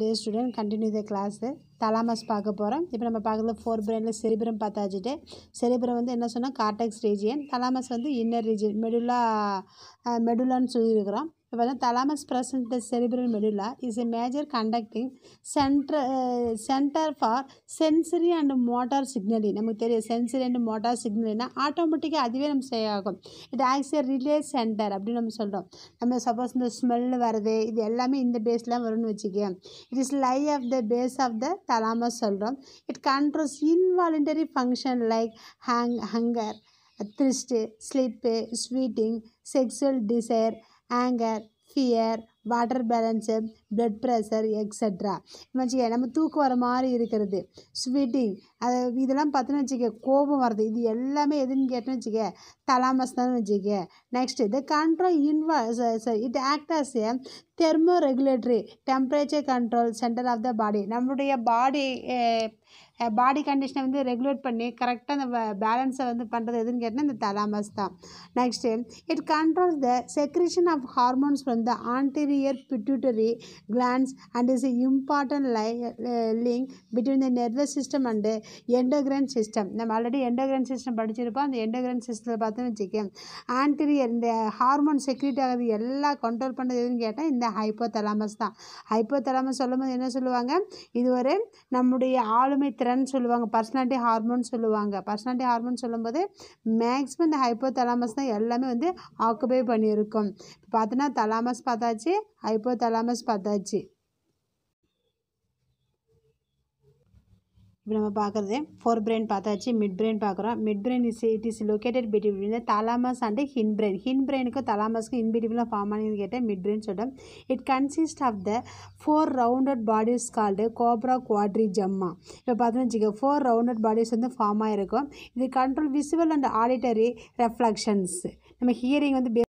day student continue the class thalamus பார்க்க போகிறோம் இப்போ நம்ம பார்க்குறது ஃபோர் பிரெயினில் செரிபிரம் பார்த்தாச்சுட்டு செரிபிரம் வந்து என்ன சொன்னால் கார்டெக்ஸ் ரீஜியன் தலாமஸ் வந்து இன்னர் ரீஜியன் மெடுலா மெடுலான்னு சொல்லியிருக்கிறோம் இப்போ தான் thalamus present the cerebral medulla is a major conducting center center for sensory and motor சிக்னலி நமக்கு தெரியும் சென்சரி அண்ட் மோட்டார் சிக்னலினா ஆட்டோமேட்டிக்காக அதுவே நம்ம ஸ்டே ஆகும் it acts a relay center அப்படின்னு நம்ம சொல்கிறோம் நம்ம சப்போஸ் இந்த ஸ்மெல் வருது இது எல்லாமே இந்த பேஸ்லாம் வரும்னு வச்சுக்கோங்க it is lie of the base of the thalamus சொல்கிறோம் it controls involuntary function like hung hunger thirst sleep sweating sexual desire anger fear water balance blood pressure extra வச்சுக்க நம்ம தூக்கு வர மாதிரி இருக்கிறது ஸ்வீட்டிங் அது இதெல்லாம் பார்த்தோன்னு வச்சுக்க கோபம் வருது இது எல்லாமே எதுன்னு கேட்டோன்னு வச்சுக்க தலாமஸ் தான் வச்சுக்க நெக்ஸ்ட் இது கண்ட்ரோல் இன்வா sorry it act as a thermoregulatory temperature control center of the body நம்மளுடைய பாடி பாடி கண்டிஷனை வந்து ரெகுலேட் பண்ணி கரெக்டாக அந்த பேலன்ஸை வந்து பண்ணுறது எதுன்னு கேட்டால் இந்த தலாமஸ் தான் next it controls the secretion of hormones from the anterior pituitary glands and is important லை link between the nervous system and endocrine system நம்ம ஆல்ரெடி எண்டோகிரன் சிஸ்டம் படிச்சிருப்போம் அந்த எண்டோகிரன் சிஸ்டத்தில் பார்த்தோன்னு வச்சுக்கேன் ஆன்டீரியர் இந்த ஹார்மோன் செக்ரிட்டி ஆகுது எல்லாம் கண்ட்ரோல் பண்ணுறது எதுன்னு கேட்டால் இந்த ஹைப்போ தலாமஸ் தான் ஹைப்போ தலாமஸ் சொல்லும்போது என்ன சொல்லுவாங்க இது ஒரு நம்முடைய ஆளுமை திறன் திறன் சொல்லுவாங்க பர்சனாலிட்டி ஹார்மோன் சொல்லுவாங்க பர்சனாலிட்டி ஹார்மோன் சொல்லும்போது மேக்ஸிமம் இந்த ஹைப்போ தலாமஸ் தான் எல்லாமே வந்து ஆக்குபை பண்ணியிருக்கும் பார்த்தோன்னா தலாமஸ் பார்த்தாச்சு ஹைப்போ தலாமஸ் பார்த்தாச்சு இப்போ நம்ம பார்க்குறது ஃபோர் பிரெயின் பார்த்தாச்சு மிட் பிரெயின் பார்க்குறோம் midbrain is it is located between thalamus and hindbrain ஹின் பிரெயினுக்கும் இன் இன்பிட்வில் ஃபார்ம் ஆனது கேட்டால் மிட் பிரெயின் சொல்லிட்டோம் it consist of the four rounded bodies called corpora quadrigemina இப்போ பார்த்தோம்னு வச்சுக்கோ ஃபோர் ரவுண்டட் பாடிஸ் வந்து ஃபார்ம் ஆகிருக்கும் இது control visual and auditory reflections நம்ம ஹியரிங் வந்து